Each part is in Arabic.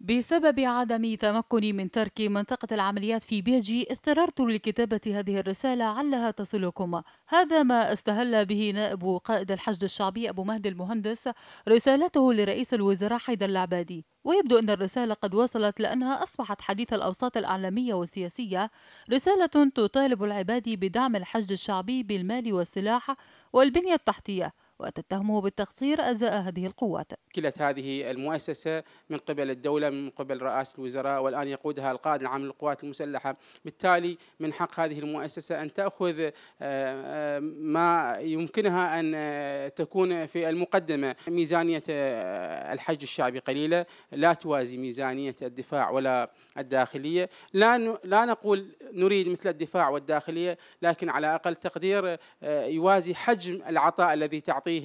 بسبب عدم تمكني من ترك منطقة العمليات في بيجي اضطررت لكتابة هذه الرسالة علها تصلكم هذا ما استهل به نائب قائد الحشد الشعبي أبو مهدي المهندس رسالته لرئيس الوزراء حيدر العبادي ويبدو أن الرسالة قد وصلت لأنها أصبحت حديث الأوساط الإعلامية والسياسية رسالة تطالب العبادي بدعم الحشد الشعبي بالمال والسلاح والبنية التحتية وتتهمه بالتقصير أزاء هذه القوات كلت هذه المؤسسة من قبل الدولة من قبل رئاسة الوزراء والآن يقودها القائد العام للقوات المسلحة بالتالي من حق هذه المؤسسة أن تأخذ آه، آه، ما يمكنها أن آه، تكون في المقدمة ميزانية الحج الشعبي قليلة لا توازي ميزانية الدفاع ولا الداخلية لا, لا نقول نريد مثل الدفاع والداخلية لكن على أقل تقدير يوازي حجم العطاء الذي تعطيه. تعطيه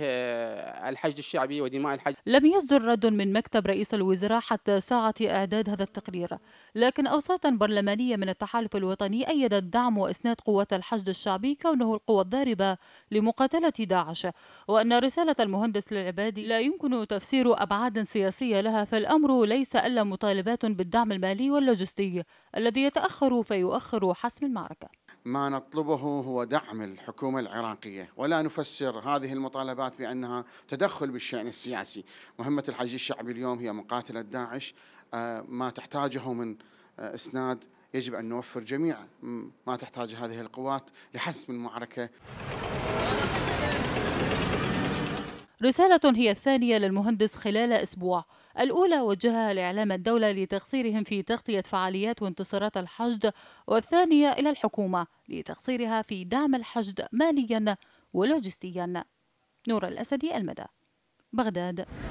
الحج آه، الشعبي ودماء الحج لم يصدر رد من مكتب رئيس الوزراء حتى ساعة إعداد هذا التقرير لكن أوساط برلمانية من التحالف الوطني أيدت دعم وإسناد قوات الحشد الشعبي كونه القوة الضاربة لمقاتلة داعش وأن رسالة المهندس للعبادي لا يمكن تفسير أبعاد سياسية لها فالأمر ليس إلا مطالبات بالدعم المالي واللوجستي الذي يتأخر فيؤخر حسم المعركة ما نطلبه هو دعم الحكومة العراقية ولا نفسر هذه المطالبات طالبات بأنها تدخل بالشأن السياسي مهمة الحج الشعبي اليوم هي مقاتلة داعش آه، ما تحتاجه من آه، إسناد يجب أن نوفر جميع ما تحتاج هذه القوات لحسم المعركة رسالة هي الثانية للمهندس خلال أسبوع الأولى وجهها لإعلام الدولة لتقصيرهم في تغطية فعاليات وانتصارات الحشد والثانية إلى الحكومة لتقصيرها في دعم الحشد ماليا ولوجستيا نور الأسدي المدى بغداد